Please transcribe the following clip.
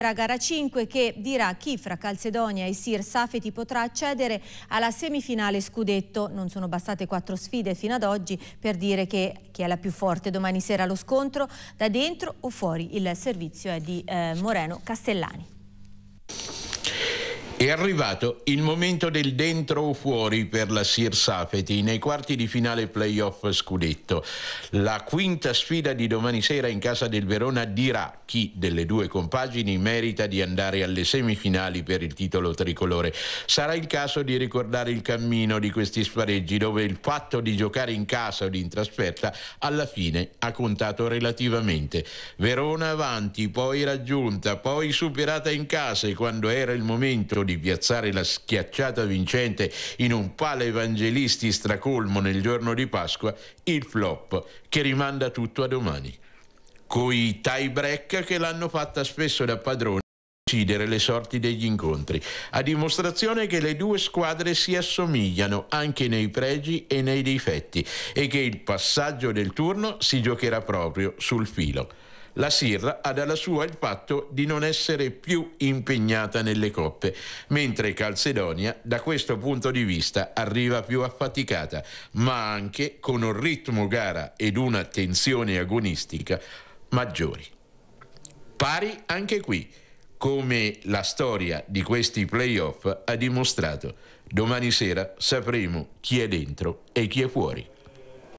La gara 5 che dirà chi fra Calcedonia e Sir Safeti potrà accedere alla semifinale scudetto. Non sono bastate quattro sfide fino ad oggi per dire che chi è la più forte domani sera lo scontro da dentro o fuori. Il servizio è di eh, Moreno Castellani. È arrivato il momento del dentro o fuori per la Sir Safety nei quarti di finale playoff scudetto. La quinta sfida di domani sera in casa del Verona dirà chi delle due compagini merita di andare alle semifinali per il titolo tricolore. Sarà il caso di ricordare il cammino di questi spareggi dove il fatto di giocare in casa o in trasferta alla fine ha contato relativamente. Verona avanti, poi raggiunta, poi superata in casa e quando era il momento di piazzare la schiacciata vincente in un pale evangelisti stracolmo nel giorno di Pasqua, il flop che rimanda tutto a domani. Coi tie break che l'hanno fatta spesso da padrone decidere le sorti degli incontri, a dimostrazione che le due squadre si assomigliano anche nei pregi e nei difetti e che il passaggio del turno si giocherà proprio sul filo. La Sirra ha dalla sua il fatto di non essere più impegnata nelle coppe, mentre Calcedonia da questo punto di vista arriva più affaticata, ma anche con un ritmo gara ed una tensione agonistica maggiori. Pari anche qui, come la storia di questi playoff ha dimostrato. Domani sera sapremo chi è dentro e chi è fuori.